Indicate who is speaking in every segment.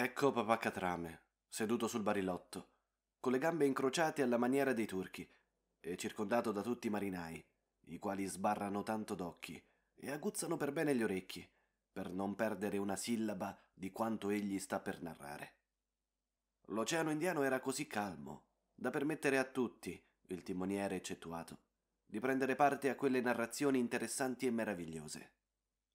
Speaker 1: Ecco papà Catrame, seduto sul barilotto, con le gambe incrociate alla maniera dei turchi, e circondato da tutti i marinai, i quali sbarrano tanto d'occhi e aguzzano per bene gli orecchi, per non perdere una sillaba di quanto egli sta per narrare. L'oceano indiano era così calmo da permettere a tutti, il timoniere eccettuato, di prendere parte a quelle narrazioni interessanti e meravigliose.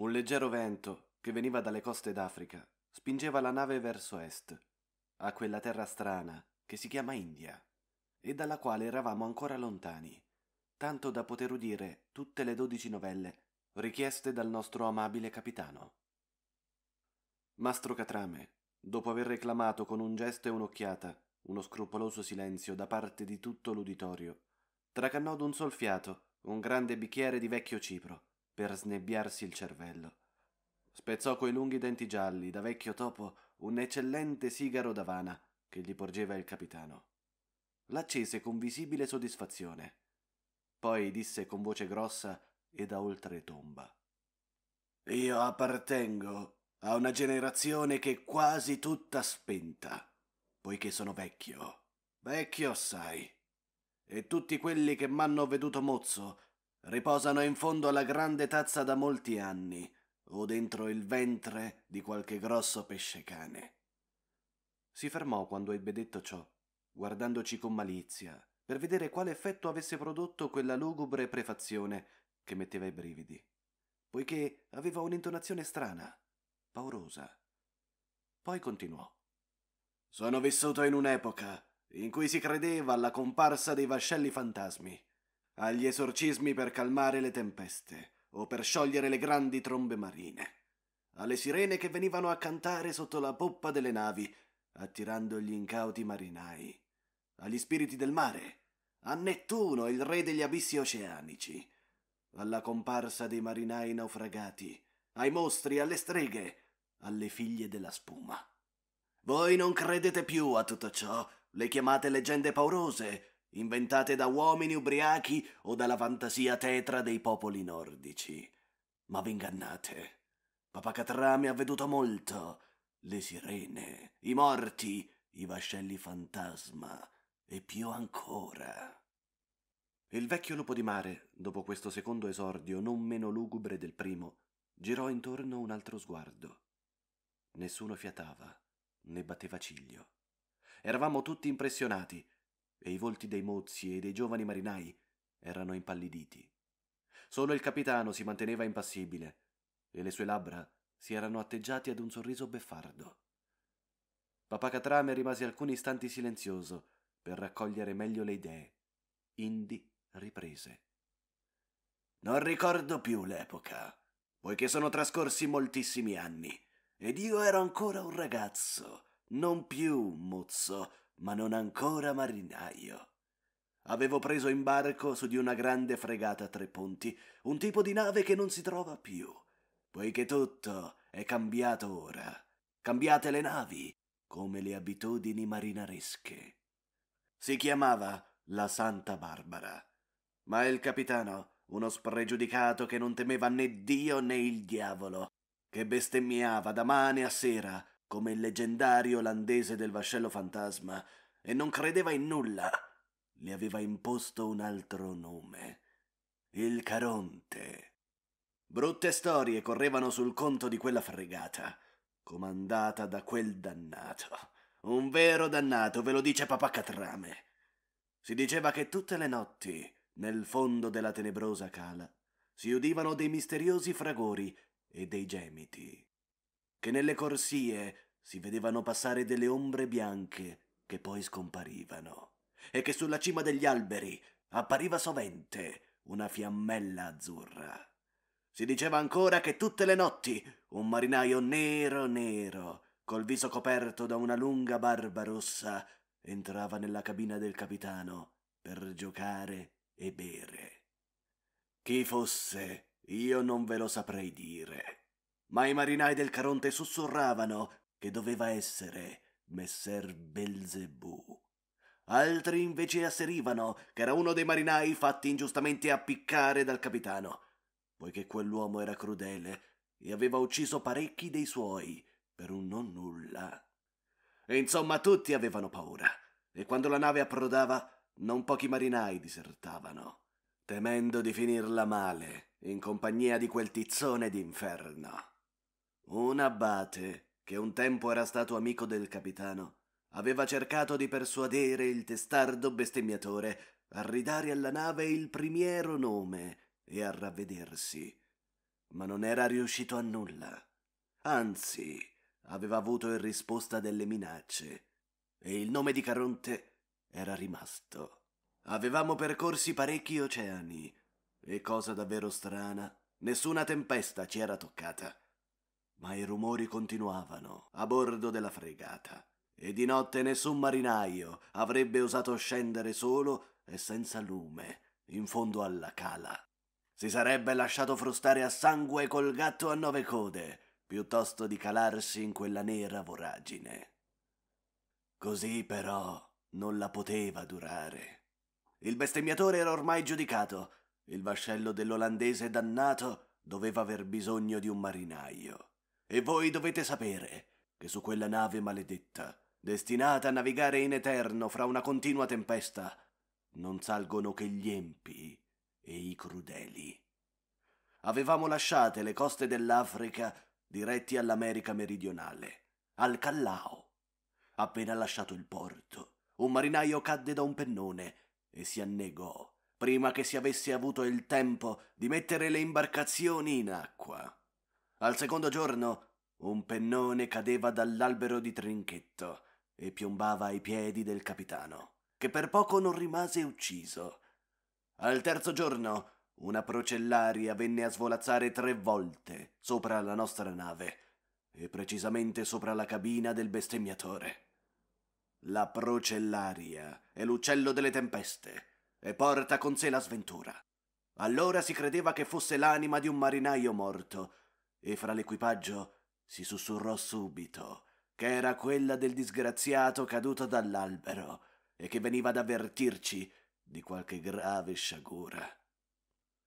Speaker 1: Un leggero vento, che veniva dalle coste d'Africa, spingeva la nave verso est, a quella terra strana che si chiama India, e dalla quale eravamo ancora lontani, tanto da poter udire tutte le dodici novelle richieste dal nostro amabile capitano. Mastro Catrame, dopo aver reclamato con un gesto e un'occhiata uno scrupoloso silenzio da parte di tutto l'uditorio, tracannò d'un sol fiato un grande bicchiere di vecchio cipro per snebbiarsi il cervello Spezzò coi lunghi denti gialli, da vecchio topo, un eccellente sigaro d'Avana che gli porgeva il capitano. L'accese con visibile soddisfazione. Poi disse con voce grossa e da oltretomba. Io appartengo a una generazione che è quasi tutta spenta, poiché sono vecchio, vecchio sai, e tutti quelli che m'hanno veduto mozzo riposano in fondo alla grande tazza da molti anni, o dentro il ventre di qualche grosso pesce cane. Si fermò quando ebbe detto ciò, guardandoci con malizia, per vedere quale effetto avesse prodotto quella lugubre prefazione che metteva i brividi, poiché aveva un'intonazione strana, paurosa. Poi continuò. Sono vissuto in un'epoca in cui si credeva alla comparsa dei vascelli fantasmi, agli esorcismi per calmare le tempeste, o per sciogliere le grandi trombe marine, alle sirene che venivano a cantare sotto la poppa delle navi, attirando gli incauti marinai, agli spiriti del mare, a Nettuno, il re degli abissi oceanici, alla comparsa dei marinai naufragati, ai mostri, alle streghe, alle figlie della spuma. Voi non credete più a tutto ciò, le chiamate leggende paurose, inventate da uomini ubriachi o dalla fantasia tetra dei popoli nordici. Ma v'ingannate. Catrame ha veduto molto. Le sirene, i morti, i vascelli fantasma e più ancora. Il vecchio lupo di mare, dopo questo secondo esordio non meno lugubre del primo, girò intorno un altro sguardo. Nessuno fiatava, né batteva ciglio. Eravamo tutti impressionati e i volti dei mozzi e dei giovani marinai erano impalliditi. Solo il capitano si manteneva impassibile e le sue labbra si erano atteggiate ad un sorriso beffardo. Papà Catrame rimase alcuni istanti silenzioso per raccogliere meglio le idee. Indi riprese. Non ricordo più l'epoca, poiché sono trascorsi moltissimi anni ed io ero ancora un ragazzo, non più un mozzo, ma non ancora marinaio. Avevo preso in barco su di una grande fregata a tre ponti, un tipo di nave che non si trova più, poiché tutto è cambiato ora. Cambiate le navi, come le abitudini marinaresche. Si chiamava la Santa Barbara, ma il capitano, uno spregiudicato che non temeva né Dio né il diavolo, che bestemmiava da mane a sera come il leggendario olandese del vascello fantasma, e non credeva in nulla. Le aveva imposto un altro nome, il Caronte. Brutte storie correvano sul conto di quella fregata, comandata da quel dannato. Un vero dannato, ve lo dice papà Catrame. Si diceva che tutte le notti, nel fondo della tenebrosa cala, si udivano dei misteriosi fragori e dei gemiti, che nelle corsie si vedevano passare delle ombre bianche che poi scomparivano e che sulla cima degli alberi appariva sovente una fiammella azzurra. Si diceva ancora che tutte le notti un marinaio nero nero, col viso coperto da una lunga barba rossa, entrava nella cabina del capitano per giocare e bere. Chi fosse, io non ve lo saprei dire. Ma i marinai del Caronte sussurravano che doveva essere Messer Belzebù. Altri invece asserivano che era uno dei marinai fatti ingiustamente appiccare dal capitano, poiché quell'uomo era crudele e aveva ucciso parecchi dei suoi per un non nulla. E insomma, tutti avevano paura, e quando la nave approdava, non pochi marinai disertavano, temendo di finirla male in compagnia di quel tizzone d'inferno. Un abate che un tempo era stato amico del capitano, aveva cercato di persuadere il testardo bestemmiatore a ridare alla nave il primiero nome e a ravvedersi, ma non era riuscito a nulla. Anzi, aveva avuto in risposta delle minacce, e il nome di Caronte era rimasto. Avevamo percorsi parecchi oceani, e cosa davvero strana, nessuna tempesta ci era toccata ma i rumori continuavano a bordo della fregata e di notte nessun marinaio avrebbe osato scendere solo e senza lume in fondo alla cala. Si sarebbe lasciato frustare a sangue col gatto a nove code, piuttosto di calarsi in quella nera voragine. Così però non la poteva durare. Il bestemmiatore era ormai giudicato, il vascello dell'olandese dannato doveva aver bisogno di un marinaio. E voi dovete sapere che su quella nave maledetta, destinata a navigare in eterno fra una continua tempesta, non salgono che gli empi e i crudeli. Avevamo lasciate le coste dell'Africa diretti all'America meridionale, al Callao. Appena lasciato il porto, un marinaio cadde da un pennone e si annegò prima che si avesse avuto il tempo di mettere le imbarcazioni in acqua. Al secondo giorno un pennone cadeva dall'albero di trinchetto e piombava ai piedi del capitano, che per poco non rimase ucciso. Al terzo giorno una procellaria venne a svolazzare tre volte sopra la nostra nave e precisamente sopra la cabina del bestemmiatore. La procellaria è l'uccello delle tempeste e porta con sé la sventura. Allora si credeva che fosse l'anima di un marinaio morto e fra l'equipaggio si sussurrò subito che era quella del disgraziato caduto dall'albero e che veniva ad avvertirci di qualche grave sciagura.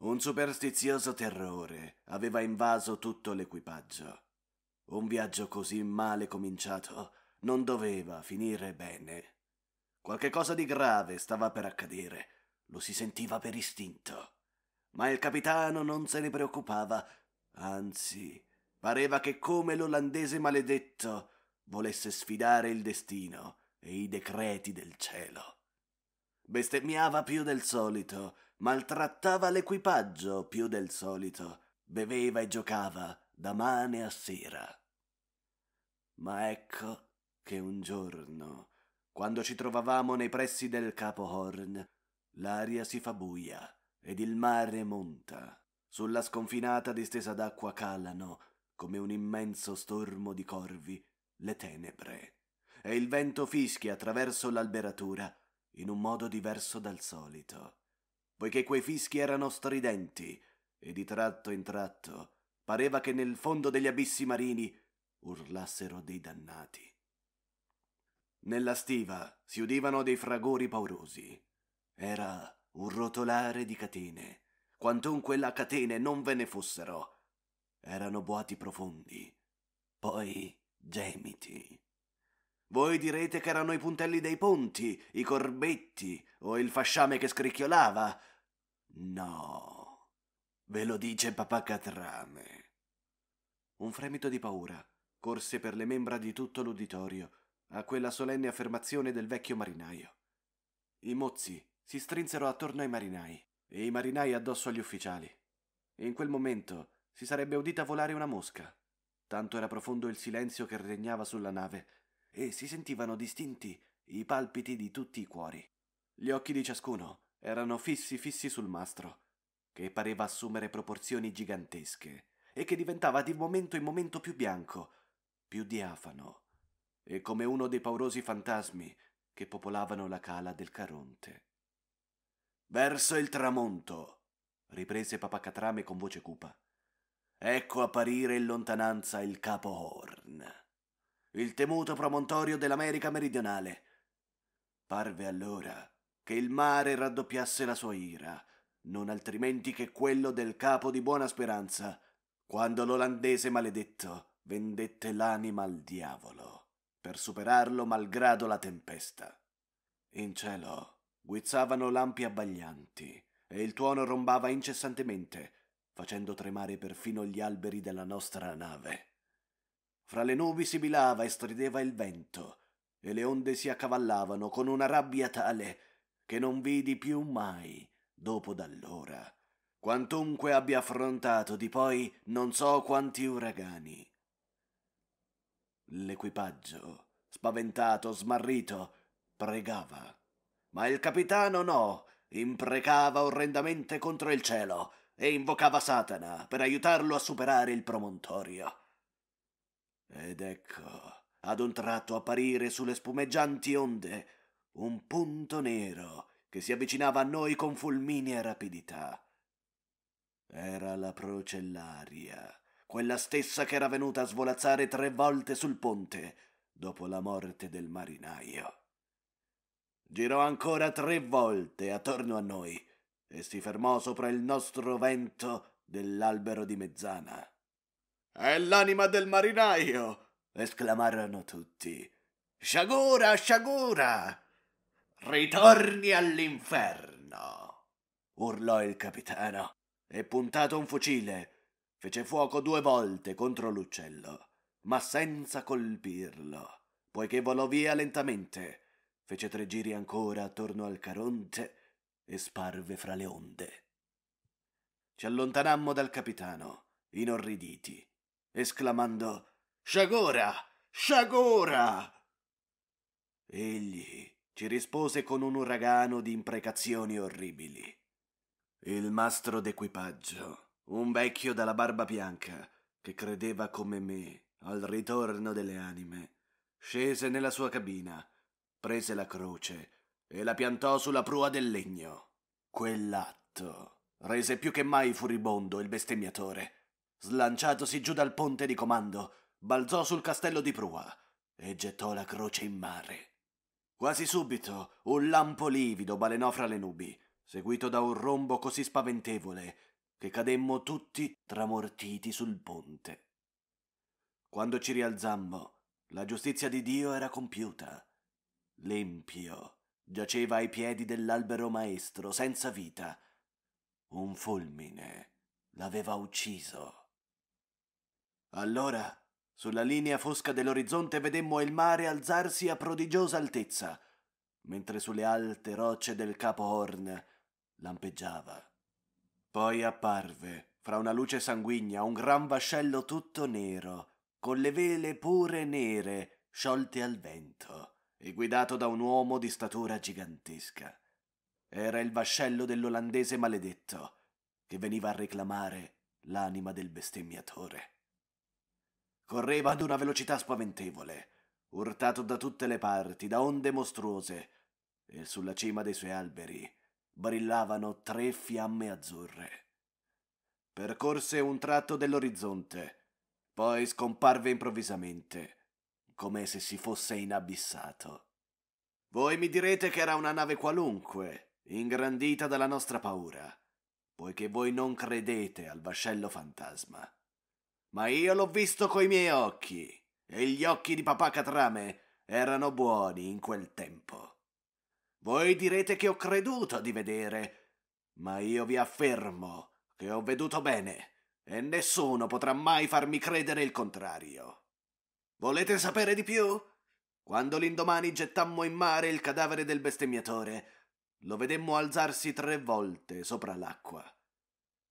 Speaker 1: Un superstizioso terrore aveva invaso tutto l'equipaggio. Un viaggio così male cominciato non doveva finire bene. Qualche cosa di grave stava per accadere, lo si sentiva per istinto. Ma il capitano non se ne preoccupava Anzi, pareva che come l'olandese maledetto volesse sfidare il destino e i decreti del cielo. Bestemmiava più del solito, maltrattava l'equipaggio più del solito, beveva e giocava da mane a sera. Ma ecco che un giorno, quando ci trovavamo nei pressi del Capo Horn, l'aria si fa buia ed il mare monta. Sulla sconfinata distesa d'acqua calano, come un immenso stormo di corvi, le tenebre. E il vento fischia attraverso l'alberatura in un modo diverso dal solito, poiché quei fischi erano stridenti e di tratto in tratto pareva che nel fondo degli abissi marini urlassero dei dannati. Nella stiva si udivano dei fragori paurosi. Era un rotolare di catene quantunque la catene non ve ne fossero. Erano boati profondi, poi gemiti. Voi direte che erano i puntelli dei ponti, i corbetti o il fasciame che scricchiolava. No, ve lo dice papà Catrame. Un fremito di paura corse per le membra di tutto l'uditorio a quella solenne affermazione del vecchio marinaio. I mozzi si strinsero attorno ai marinai e i marinai addosso agli ufficiali. In quel momento si sarebbe udita volare una mosca. Tanto era profondo il silenzio che regnava sulla nave e si sentivano distinti i palpiti di tutti i cuori. Gli occhi di ciascuno erano fissi fissi sul mastro, che pareva assumere proporzioni gigantesche e che diventava di momento in momento più bianco, più diafano, e come uno dei paurosi fantasmi che popolavano la cala del Caronte. Verso il tramonto, riprese papà Catrame con voce cupa. Ecco apparire in lontananza il capo Horn, il temuto promontorio dell'America meridionale. Parve allora che il mare raddoppiasse la sua ira, non altrimenti che quello del capo di Buona Speranza, quando l'olandese maledetto vendette l'anima al diavolo, per superarlo malgrado la tempesta. In cielo Guizzavano lampi abbaglianti e il tuono rombava incessantemente, facendo tremare perfino gli alberi della nostra nave. Fra le nubi sibilava e strideva il vento, e le onde si accavallavano con una rabbia tale che non vidi più mai, dopo d'allora, quantunque abbia affrontato di poi non so quanti uragani. L'equipaggio, spaventato, smarrito, pregava ma il capitano no, imprecava orrendamente contro il cielo e invocava Satana per aiutarlo a superare il promontorio. Ed ecco, ad un tratto apparire sulle spumeggianti onde, un punto nero che si avvicinava a noi con fulminea rapidità. Era la procellaria, quella stessa che era venuta a svolazzare tre volte sul ponte dopo la morte del marinaio. Girò ancora tre volte attorno a noi e si fermò sopra il nostro vento dell'albero di mezzana. È l'anima del marinaio! esclamarono tutti. Sciagura, sciagura! Ritorni all'inferno! urlò il capitano e puntato un fucile fece fuoco due volte contro l'uccello, ma senza colpirlo, poiché volò via lentamente fece tre giri ancora attorno al Caronte e sparve fra le onde. Ci allontanammo dal capitano, inorriditi, esclamando Sciagora! Sciagora! Egli ci rispose con un uragano di imprecazioni orribili. Il mastro d'equipaggio, un vecchio dalla barba bianca, che credeva come me al ritorno delle anime, scese nella sua cabina prese la croce e la piantò sulla prua del legno. Quell'atto rese più che mai furibondo il bestemmiatore. Slanciatosi giù dal ponte di comando, balzò sul castello di prua e gettò la croce in mare. Quasi subito un lampo livido balenò fra le nubi, seguito da un rombo così spaventevole che cademmo tutti tramortiti sul ponte. Quando ci rialzammo, la giustizia di Dio era compiuta limpio, giaceva ai piedi dell'albero maestro, senza vita. Un fulmine l'aveva ucciso. Allora, sulla linea fosca dell'orizzonte vedemmo il mare alzarsi a prodigiosa altezza, mentre sulle alte rocce del capo Horn lampeggiava. Poi apparve, fra una luce sanguigna, un gran vascello tutto nero, con le vele pure nere, sciolte al vento e guidato da un uomo di statura gigantesca. Era il vascello dell'olandese maledetto che veniva a reclamare l'anima del bestemmiatore. Correva ad una velocità spaventevole, urtato da tutte le parti, da onde mostruose, e sulla cima dei suoi alberi brillavano tre fiamme azzurre. Percorse un tratto dell'orizzonte, poi scomparve improvvisamente come se si fosse inabissato. Voi mi direte che era una nave qualunque, ingrandita dalla nostra paura, poiché voi non credete al vascello fantasma. Ma io l'ho visto coi miei occhi, e gli occhi di papà Catrame erano buoni in quel tempo. Voi direte che ho creduto di vedere, ma io vi affermo che ho veduto bene, e nessuno potrà mai farmi credere il contrario. Volete sapere di più? Quando l'indomani gettammo in mare il cadavere del bestemmiatore, lo vedemmo alzarsi tre volte sopra l'acqua.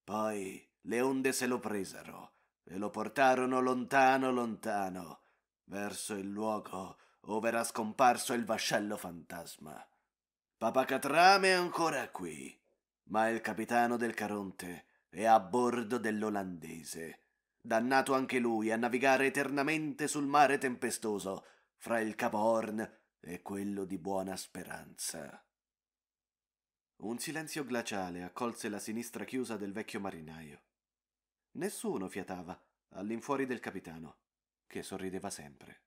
Speaker 1: Poi le onde se lo presero e lo portarono lontano, lontano, verso il luogo dove era scomparso il vascello fantasma. Papà Catrame è ancora qui, ma il capitano del Caronte è a bordo dell'olandese dannato anche lui a navigare eternamente sul mare tempestoso, fra il Capo Horn e quello di Buona Speranza. Un silenzio glaciale accolse la sinistra chiusa del vecchio marinaio. Nessuno fiatava, all'infuori del capitano, che sorrideva sempre.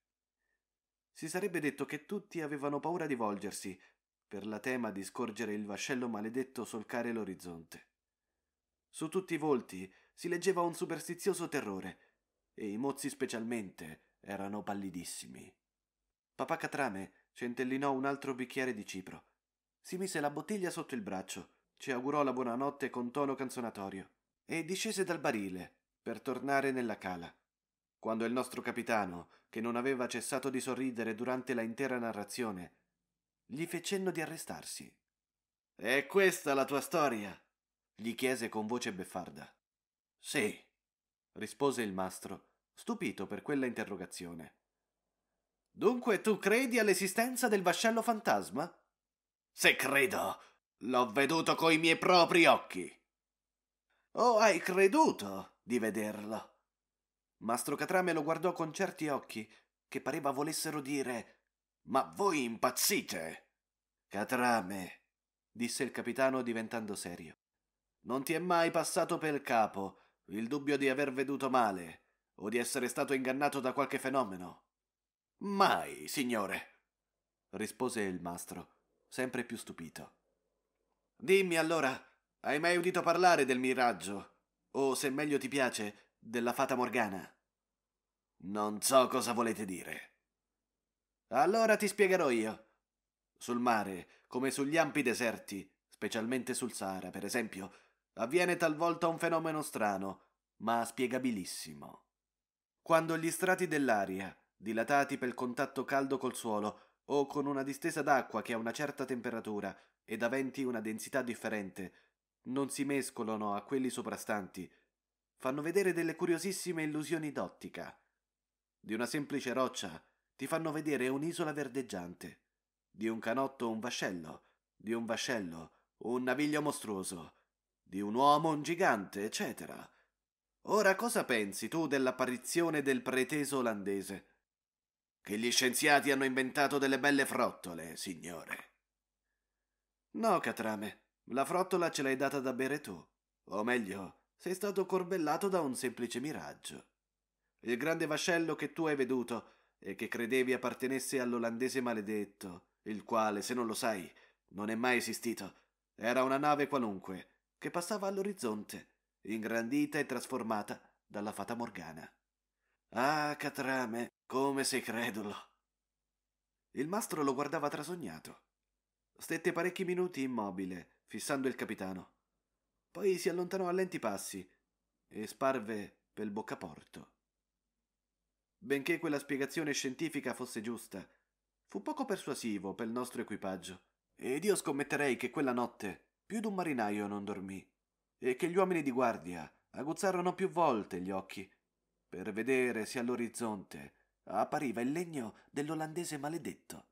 Speaker 1: Si sarebbe detto che tutti avevano paura di volgersi, per la tema di scorgere il vascello maledetto solcare l'orizzonte. Su tutti i volti si leggeva un superstizioso terrore, e i mozzi specialmente erano pallidissimi. Papà Catrame centellinò un altro bicchiere di cipro, si mise la bottiglia sotto il braccio, ci augurò la buonanotte con tono canzonatorio e discese dal barile per tornare nella cala. Quando il nostro capitano, che non aveva cessato di sorridere durante la intera narrazione, gli fe cenno di arrestarsi. È questa la tua storia? gli chiese con voce beffarda. Sì, rispose il mastro, stupito per quella interrogazione. Dunque tu credi all'esistenza del vascello fantasma? Se credo, l'ho veduto coi miei propri occhi. Oh, hai creduto di vederlo? Mastro Catrame lo guardò con certi occhi che pareva volessero dire Ma voi impazzite! Catrame, disse il capitano diventando serio. Non ti è mai passato per capo il dubbio di aver veduto male o di essere stato ingannato da qualche fenomeno. Mai, signore, rispose il mastro, sempre più stupito. Dimmi allora, hai mai udito parlare del miraggio? O, se meglio ti piace, della fata morgana? Non so cosa volete dire. Allora ti spiegherò io. Sul mare, come sugli ampi deserti, specialmente sul Sahara, per esempio, avviene talvolta un fenomeno strano, ma spiegabilissimo. Quando gli strati dell'aria, dilatati per contatto caldo col suolo o con una distesa d'acqua che ha una certa temperatura ed aventi una densità differente, non si mescolano a quelli soprastanti, fanno vedere delle curiosissime illusioni d'ottica. Di una semplice roccia ti fanno vedere un'isola verdeggiante, di un canotto un vascello, di un vascello un naviglio mostruoso, di un uomo, un gigante, eccetera. Ora cosa pensi tu dell'apparizione del preteso olandese? Che gli scienziati hanno inventato delle belle frottole, signore. No, Catrame, la frottola ce l'hai data da bere tu. O meglio, sei stato corbellato da un semplice miraggio. Il grande vascello che tu hai veduto e che credevi appartenesse all'olandese maledetto, il quale, se non lo sai, non è mai esistito. Era una nave qualunque, che passava all'orizzonte, ingrandita e trasformata dalla fata Morgana. Ah, Catrame, come sei credulo! Il mastro lo guardava trasognato. Stette parecchi minuti immobile, fissando il capitano. Poi si allontanò a lenti passi e sparve pel boccaporto. Benché quella spiegazione scientifica fosse giusta, fu poco persuasivo per il nostro equipaggio, ed io scommetterei che quella notte più d'un marinaio non dormì, e che gli uomini di guardia aguzzarono più volte gli occhi, per vedere se all'orizzonte appariva il legno dell'olandese maledetto.